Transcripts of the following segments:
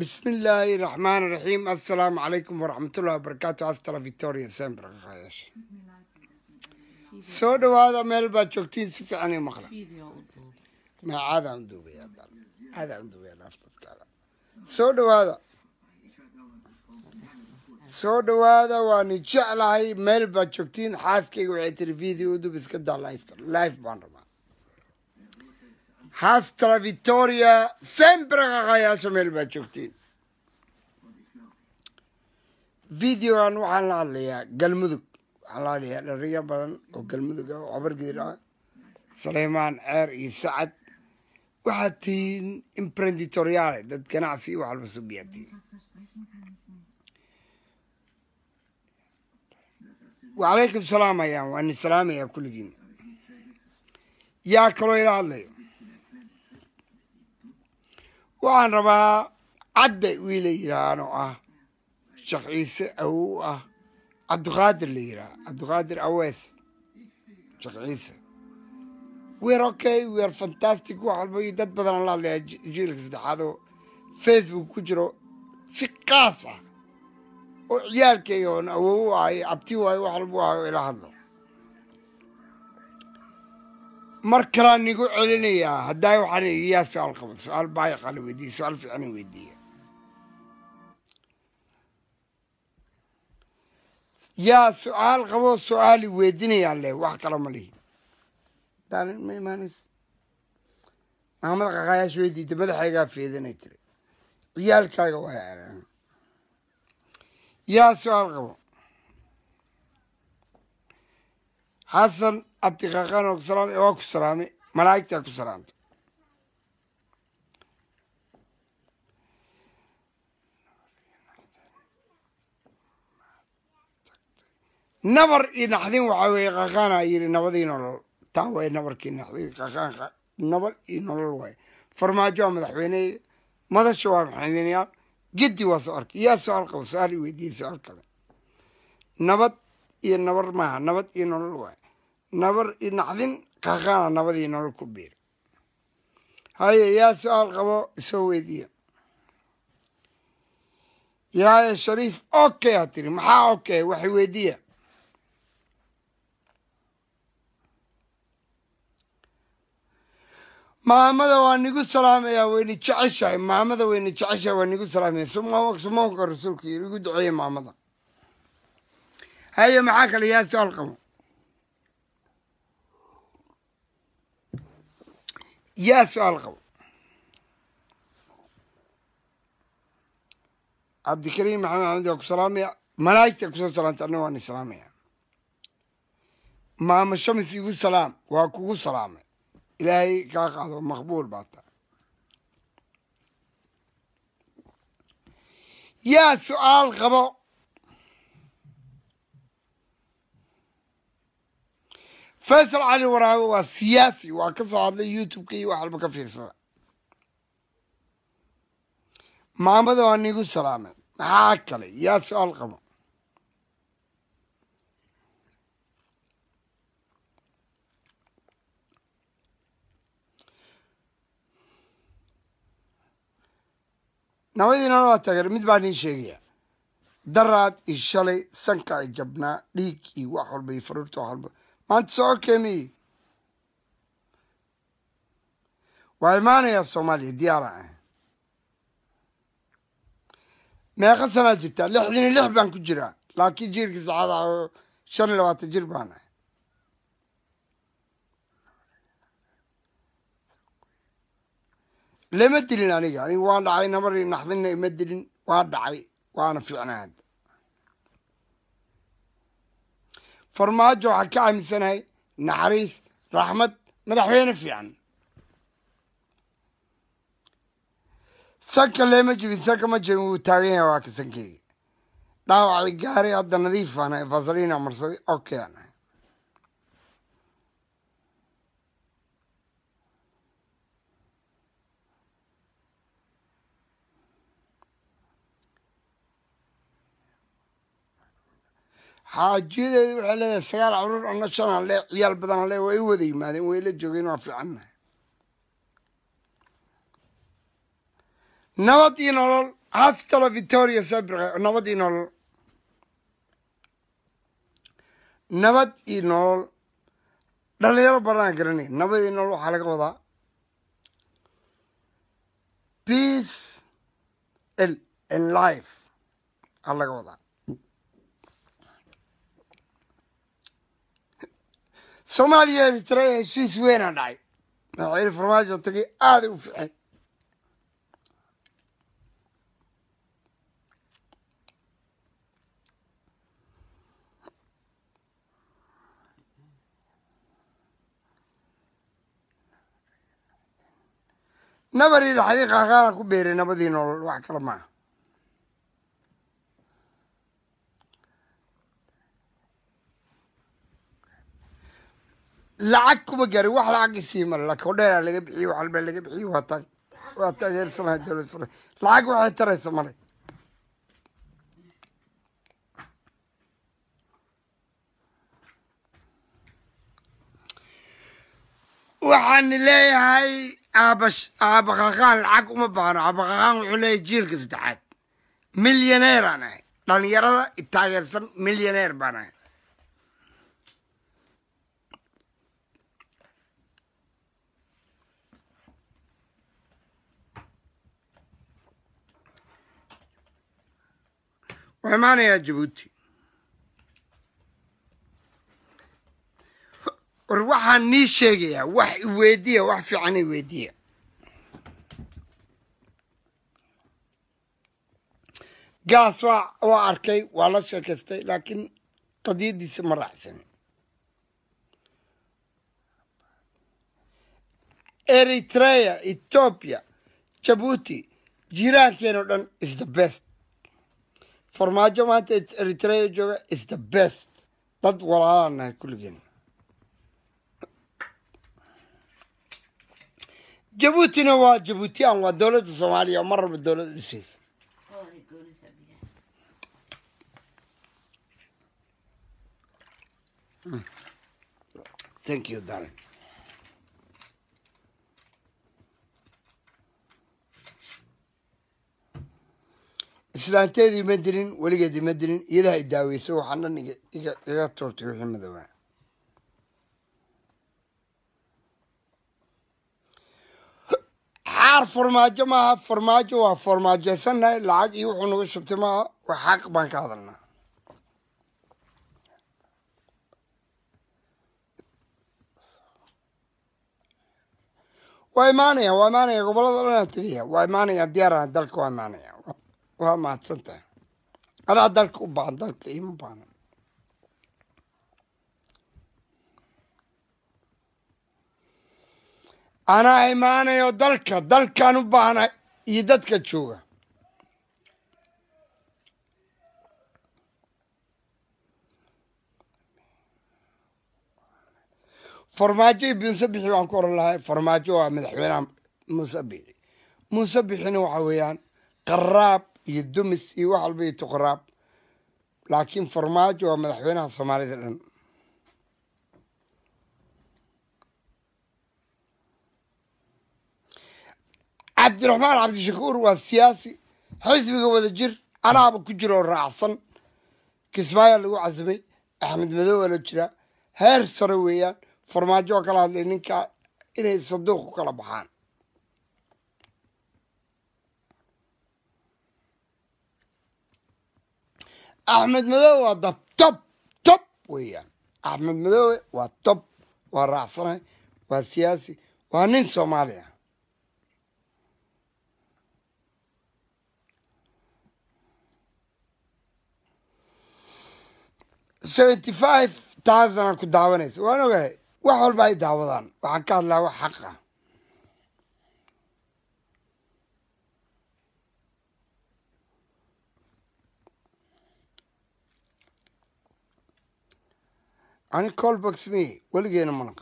bismillaahi raxmaan raxiim assalaamu calaykum waraxmatullahi wabarakaatu astala victoria sembra soo dhawaada meel baad joogtiin si fiican i maqla soo dhawaada soo dhawaada waani jeclahay meel baad joogtiin xaaskayga waxay tiri video udub iska daa lifeka life baan rabaa Hastra Vittoria, sempre kakaya sameel baad joogteen videogan waxaan la hadlayaa galmudug waxaan la hadlayaa dhalinya badan oo galmudug ah oo cabargeed ah saleemaan ceer iyo sacad waxaad tihiin imprenditoriale dad ganacsi iyo waxalba subiyaa tihiin wacalaykum salaam ayaan waa nin kulligiin yaa kaloo ila hadlayo waxaan rabaa cadda wiila yidhaahno ah sheekh ciise awow ah cabdiqaadir la yidhaah cabdiqaadir awees sheekh ciise wer okay wer fantastic wax walba iyo dad badanaan la hadlaya jiilka saddexaadoo facebook ku jiro si qaas ah oo ciyaalkeyga oon ah iyo abti waayo wax walba ah ila hadlo mar kalaa nigu celinayaa hadaa waxaan iyaa su-aal qabad su-aal baayiqaana weydiiye su-aal fiicana weydiiya yaa su-aal qabo su-aali weydinayaa leh wax kala ma lihi daalin ma imaanays maxamed qaqaayaas weydiida madaxaygaa feedanay tiri ciyaalkaaga waa eraan yaa su-aal qabo xasan abtiqaqan salaam waa ku salaamay malaa'igtaa ku salaamtay nabar io naxdin waxaa weye qaqaana yiri nabadii nolol taa waay nabarkii naxdin qaqaan nabar iyo nolol waaye farmaajo waa madaxweyne madasha waa maxamedinayaal geddi waa soo arkay yaa su-aal qaba su-aal i weydiiyey su-aal kale nabad iyo nabar maaha nabad iyo nolol waaye nabar inacdin kaqaana nabadii nolol ku biir haye yaa su-aal qabo isoo weydiiya yaaye shariif okay aa tiri maxaa okay wax weydiiya maamada waa nigu salaamaya wayna jeceshahay maamada wayna jeceshahay waa nigu salaamaya sumaanka rasuulka igu duceeya maamada haye maxaa kale yaa su-aal qabo yaa su-aal qabo cabdikariim maxamed axmed waa ku salaamaya malaa'igta kusoo salaanta anna waan islaamaya maama shamis igu salaam waa kugu salaamay ilaahay kaa qaado maqbuul baa taa yaa su-aal qabo faysal cali waraabe waa siyaasi waa ka soo hadlay youtube-ka iyo wax walba ka fiirsada maamada waa nigu salaamay maxaa kale yaa su-aal qabo nabadiinana waa taageer mid baan niin sheegaya daraad iyo shalay sanka i jabnaa dhiig iyo wax walba iyo faruurta wax walba mantisoco kemi waa imaanayaan soomaaliya diyaar meeqa sanaa jirtaa lixdin iyo lix baan ku jiraa laakiin jiirka saacada oo shan iyo labaatan jir baan ah lama dilin aniga anig waan dhacay namari naxdinna ima dilin waa dhacay waana fiicnaa hadda farmaajo waxaa ka aaminsanahay naxariis raxmad madaxweyne fiican sanka leema ma jibin sanka ma jibin wuu taagan yahay waa ka sankeyga dhaawacay gaari hadda nadiif aan ah, fasalina marsaday oo keena xaajiyadeedi waxay leedahay sagaal caruur anna shan ale ciyaal badan ale way i wada yimaadeen way la joogeen waa fiicannahay nabad iyo nolol hospitalo victoria sabirka nabad iyo nolol nabad iyo nolol dhalinyaro badanaa garanay nabad iyo nolol waxaa laga wadaa peace and life aa laga wadaa soomaaliya eritrea heshiis weyna dhacay madaxweyne farmaajo tagay aaday u ficeen nabarii dhaxdii qaaqaala ku beeray nabadii noolol wax kale maaha lacag kuma gaari wax lacag isii isiima laakiin hodheelaa laga bixiye waxalba laga bixiye waa ta waa taageersanahay dowlad fure lacag waxay taraysa male waxaan leeyahay aabash aabaqaqaan lacag uma baahno aabaqaqaan wuxuu leeyahay jiilka saddexaad milyaneer aan ahay dhalinyarada taageersan milyaneer baan ahay wuxuu imaanayaa jabuuti war waxaan nii sheegayaa wax iweydiya wax fiican iweydiya gaas waa arkay waa la sheekaystay laakiin qadiyadiisa ma raacsan eritrea ethoobia jabuuti jiraankeeno dhan is the best farmaajo maanta e eritrea jooga is the best dad walaalaan nahay kulligeen jabuutina waa jabuuti aan waa dowladda soomaaliya oo mar walba dowlada dhisaysa hmm. thank you darling islaanteedii ma dilin weligeedii ma dilin iyadaha i daaweyso waxaan dhan iga tuurtay wixii madoobaa xaar farmaajo maaha farmaajo waa farmaajeysannahay lacag iyo wuxuu nagu shubtay maaha waa xaq baan ka hadalnaa waa imaanaya waa imaanaya gobolada dhanaan tegaya waa imaanaya diyaaraha dalka waa imaanaya waa mahadsan tahay anaa dalka u baahan dalka ima baahna anaa imaanayo dalka dalkaan u baahna iyo dadka jooga farmaajo iyo muuse bixi waan ku oran lahay farmaajo waa madaxweynaha muuse bixi muuse bixina waxa weeyaan qaraab iyo dumis iyo wax walba iyo tuqraab laakiin farmaajo waa madaxweynaha soomaalida dhan cabdiraxmaan cabdishakuur waa siyaasi xisbiga wada jir canaaba ku jiroo raacsan kismaayo lagu casimay axmed madow waa jiraa heer sare weeyaan farmaajo oo kala hadlay ninkaa inay sanduuq ku kala baxaan axmed madoobe waa dab tob tob weeyaan axmed madoobe waa tob waa raacsanay waa siyaasi waa nin soomaali ah seventy five taasana ku daawanaysa waan ogahay wax walba ay daawadaan waxaan ka hadlaa wax xaq ah And he called back to me. Well, again, I'm going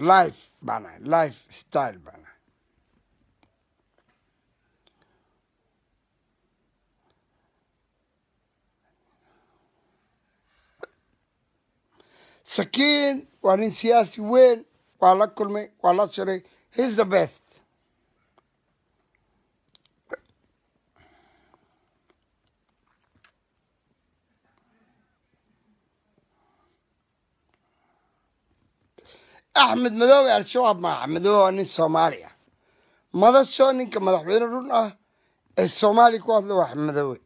Life, bana. Life style, bana. Sakin, when in Siasi, when, while I call me, while I he's the best. axmed madoobe al-shabaab maaha madoobe waa nin soomaali ah madasho ninka madaxweyne run ah ee soomaaliya ku hadla waa madoobe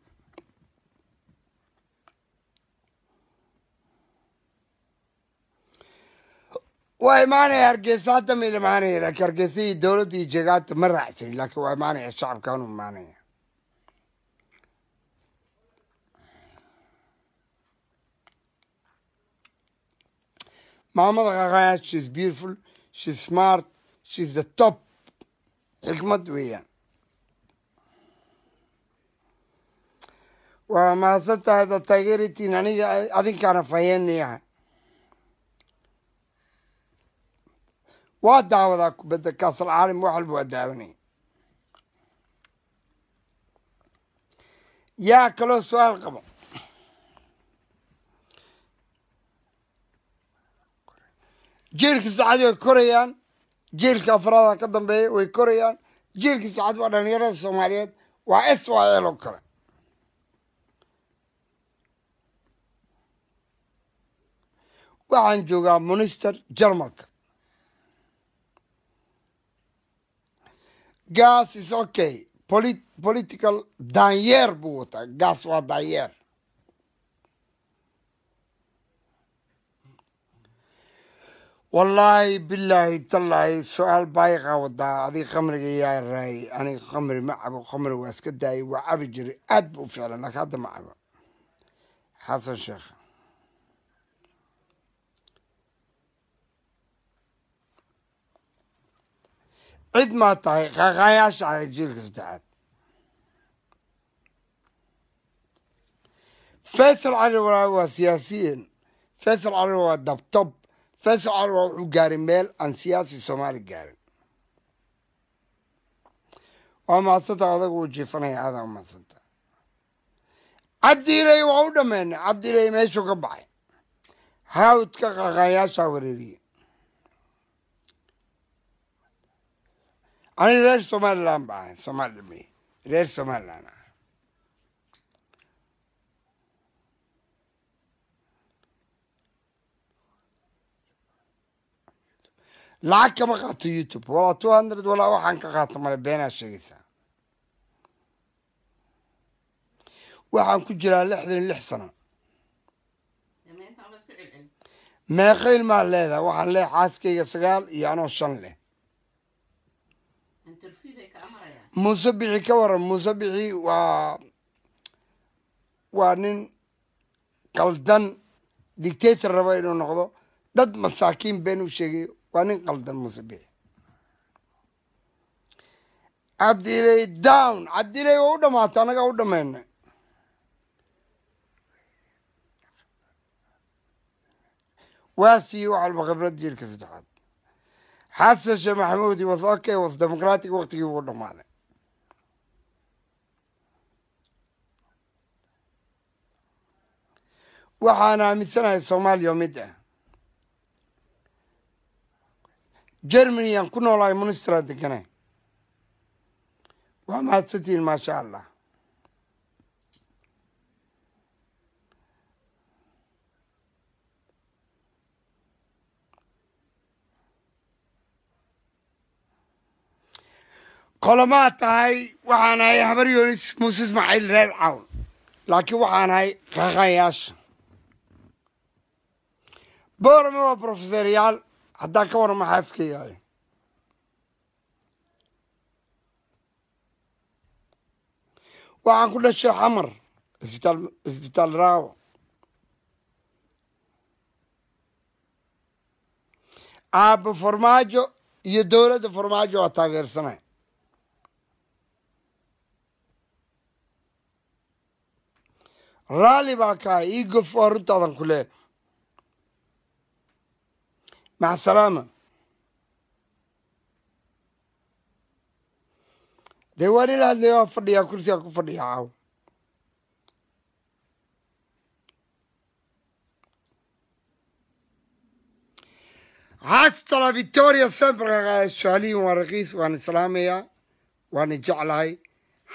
waa imaanaya hargeysa hadda ma imaanaya laakiin hargeysa iyo dowladda iyo jeegaanta ma raacsan laakiin waa imaanaya shacabkan u imaanaya maamada kakaya sheis beautiful sheis smart sheis the top xikmad weeyaan waa mahadsan tahay da taageeritiin aniga adinkaana faheenayaha waa daawadaa kubadda kaasal caalim wax walba waa daawanaya yaa kaloo su-aal qabo jeelkii saacadii way korayaan jeelka afraada ka dambeeya way korayaan jeelkii saacad waa dhalinyarada soomaaliyeed waa s o l oo kale waxaan joogaa minister jarmalka gas is okay Polit political danyeer buu wataa gas waa danyeer wallaahi billaahi tallaahi su-aal baa wadaa qawadaa adig khamriga yaa raayay aniga khamri ma cabo khamri waa iska daayay waa cabi jiray aad ba u ficlan hadda ma cabo xasan sheekh cid maa tahay qaaqaayaasha ah jiilka saddexaad faysal cali waa siyaasiyen faysal cali waa dabtob fascal waa wuxuu gaarin meel aan siyaasi soomaali gaarin waa mahadsanta adaga uu jiifanaya aadaa u mahadsanta cabdiilay waa u dhammeynay cabdiilay meeshuu ka baxay hawdka qaqaayaashaa wareeriyey ani reer somalilan baahay somalilam reer somalilan lacag kama qaato youtube walaa two hundred walaa waxaan ka qaato male beenaa sheegaysaa waxaan ku jiraa lixdan iyo lix sano meeqa ilmaa leedahay waxaan leehay xaaskayga sagaal iyo anoo shan leh muuse bixi ka waran muuse bixi waa waa nin qaldan dictator raba inuu noqdo dad masaakiin been u sheegayo waa nin qaldan muuse bixi down cabdiley waa u dhamaatay annagaa u dhamayna waa siiye waxalba khibrad jiirka saddexaad xasan sheekh maxamuud was okay was democratic waktigii buu dhamaaday waxaana aaminsanahay e soomaaliya mid ah germaniyaan ku noolahay munistra degane waa mahadsantiin maasha allah kolomaa tahay waxaan ahay habar yoonis muuse ismaaciil reer cawn laakiin waxaan ahay qaqayaasha boorame waa brofeseor haddaa ka warrama xaaskaygaay waxaan ku dhashay xamar isbitaal isbitaal raaw aabba farmaajo iyo dowladda farmaajo waa taageersanay raalli baa kaa ii gof runtaadan ku leeh مع السلامة dee waa nila hadlaya waan fadhiyaa kursigaan ku fadhiyaa caaw hastala victoria sambalka qaada suaaliyin waa rakiis waan islaamayaa waana jeclahay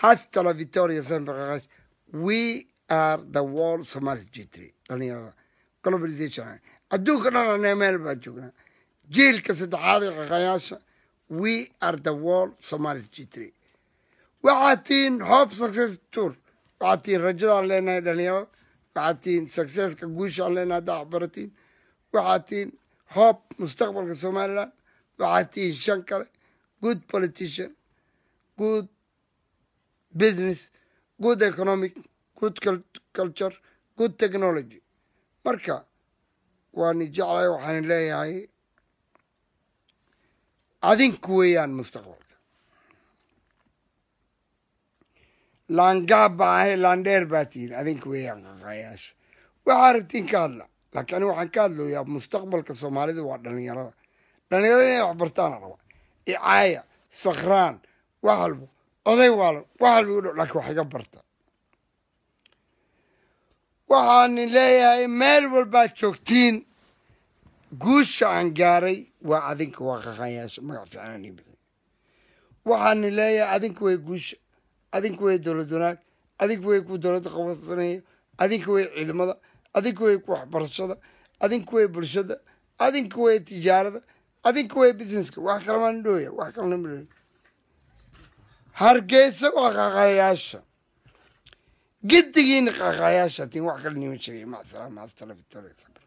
hastala victoria sambalka qaada we are the globalization adduunka dhanane meel baa joognaa jiilka saddexaad ee qaqayaasha we are the world somalis g waxaad tihiin hope success tour waxaad tihiin rajadaan leenahay dhalinyarada waxaad tihiin successka guushaan leenahay haddaa waxbaratiin waxaad tihiin hob mustaqbalka somalilan waxaad tihiin shan kale good politician good business good economic good culture good technology marka waani jeclahay waxaan leeyahay adinku weeyaan mustaqbalka laangaab ba ahay laandheer baa tihin adinku weeyaan qaqaayaasha waxaa rabtiin ka hadla laakiin ani waxaan ka hadlooyaa mustaqbalka soomaalida waa dhalinyarada dhalinyarada inay waxbartaana raba icaaya sakhraan wax walbo oday waalan wax walba u dhow laakiin wax iga barta waxaanin leeyahay meel walbaad joogtiin guusha aan gaaray waa adinka waa qaqanyaasha magac fiicanani bixi waxaanin leeyahay adinka way guusha adinka way dowlad wanaag adinka way ku dowlada qabansanaya adinka way ciidamada adinka way waxbarashada adinka way bulshada adinka way tijaarada adinka way businesska wax kalamadhooya wax kalena hargeysa waa qaqayaasha قد ينقى غاياشة وحكى النيوشري مع السلامة استلفت